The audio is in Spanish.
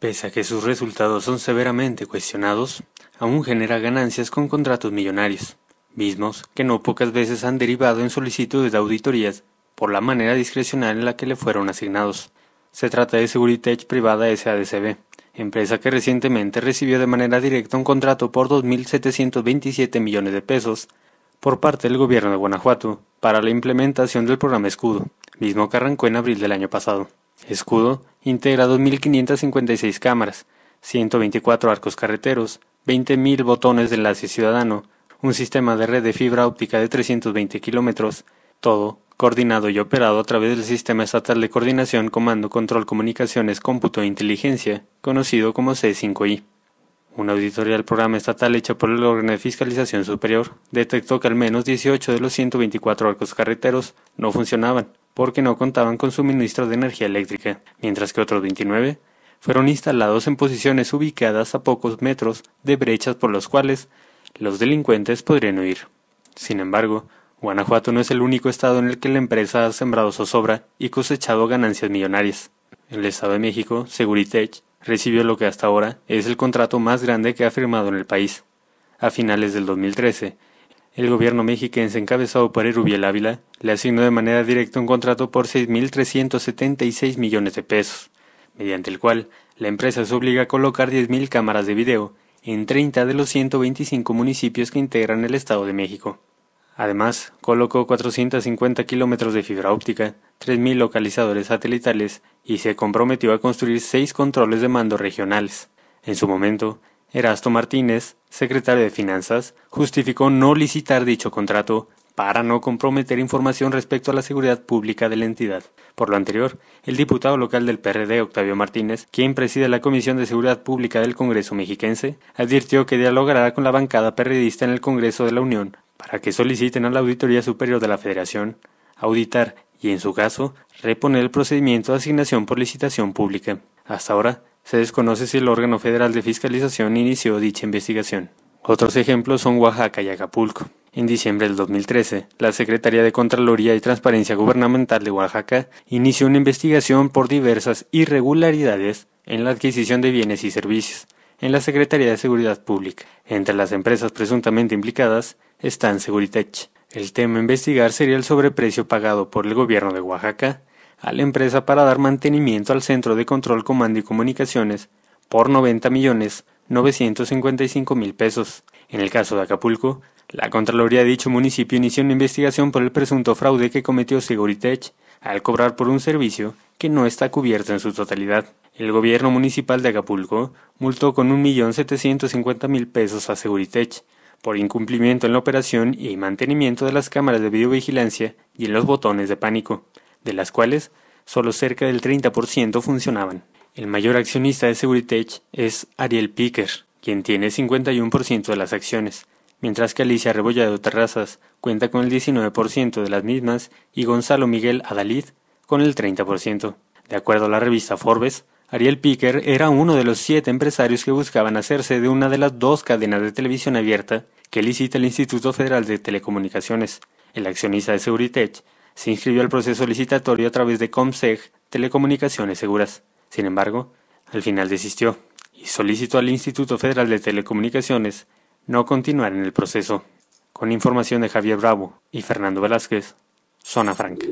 Pese a que sus resultados son severamente cuestionados, aún genera ganancias con contratos millonarios, mismos que no pocas veces han derivado en solicitudes de auditorías por la manera discrecional en la que le fueron asignados. Se trata de Seguritech Privada SADCB, empresa que recientemente recibió de manera directa un contrato por 2.727 millones de pesos por parte del gobierno de Guanajuato para la implementación del programa Escudo, mismo que arrancó en abril del año pasado. Escudo integra 2.556 cámaras, 124 arcos carreteros, 20.000 botones de enlace ciudadano, un sistema de red de fibra óptica de 320 kilómetros, todo coordinado y operado a través del Sistema Estatal de Coordinación, Comando, Control, Comunicaciones, Cómputo e Inteligencia, conocido como C5I. Una auditoría del programa estatal hecha por el órgano de fiscalización superior detectó que al menos 18 de los 124 arcos carreteros no funcionaban, porque no contaban con suministro de energía eléctrica, mientras que otros 29 fueron instalados en posiciones ubicadas a pocos metros de brechas por las cuales los delincuentes podrían huir. Sin embargo, Guanajuato no es el único estado en el que la empresa ha sembrado zozobra y cosechado ganancias millonarias. El Estado de México, Seguritech, recibió lo que hasta ahora es el contrato más grande que ha firmado en el país. A finales del 2013, el gobierno mexicano encabezado por Erubiel Ávila le asignó de manera directa un contrato por 6.376 millones de pesos, mediante el cual la empresa se obliga a colocar 10.000 cámaras de video en 30 de los 125 municipios que integran el Estado de México. Además, colocó 450 kilómetros de fibra óptica, 3.000 localizadores satelitales y se comprometió a construir 6 controles de mando regionales. En su momento, Erasto Martínez, secretario de Finanzas, justificó no licitar dicho contrato para no comprometer información respecto a la seguridad pública de la entidad. Por lo anterior, el diputado local del PRD, Octavio Martínez, quien preside la Comisión de Seguridad Pública del Congreso mexiquense, advirtió que dialogará con la bancada periodista en el Congreso de la Unión para que soliciten a la Auditoría Superior de la Federación auditar y, en su caso, reponer el procedimiento de asignación por licitación pública. Hasta ahora, se desconoce si el órgano federal de fiscalización inició dicha investigación. Otros ejemplos son Oaxaca y Acapulco. En diciembre del 2013, la Secretaría de Contraloría y Transparencia Gubernamental de Oaxaca inició una investigación por diversas irregularidades en la adquisición de bienes y servicios en la Secretaría de Seguridad Pública. Entre las empresas presuntamente implicadas están Seguritech. El tema a investigar sería el sobreprecio pagado por el gobierno de Oaxaca a la empresa para dar mantenimiento al Centro de Control Comando y Comunicaciones por 90.955.000 millones mil pesos. En el caso de Acapulco, la Contraloría de dicho municipio inició una investigación por el presunto fraude que cometió Seguritech al cobrar por un servicio que no está cubierto en su totalidad. El gobierno municipal de Acapulco multó con 1.750.000 pesos a Seguritech por incumplimiento en la operación y mantenimiento de las cámaras de videovigilancia y en los botones de pánico de las cuales solo cerca del 30% funcionaban. El mayor accionista de Seguritech es Ariel Picker, quien tiene 51% de las acciones, mientras que Alicia Rebollado Terrazas cuenta con el 19% de las mismas y Gonzalo Miguel Adalid con el 30%. De acuerdo a la revista Forbes, Ariel Picker era uno de los siete empresarios que buscaban hacerse de una de las dos cadenas de televisión abierta que licita el Instituto Federal de Telecomunicaciones. El accionista de Seguritech se inscribió al proceso licitatorio a través de ComSeg Telecomunicaciones Seguras. Sin embargo, al final desistió y solicitó al Instituto Federal de Telecomunicaciones no continuar en el proceso. Con información de Javier Bravo y Fernando Velázquez, Zona Franca.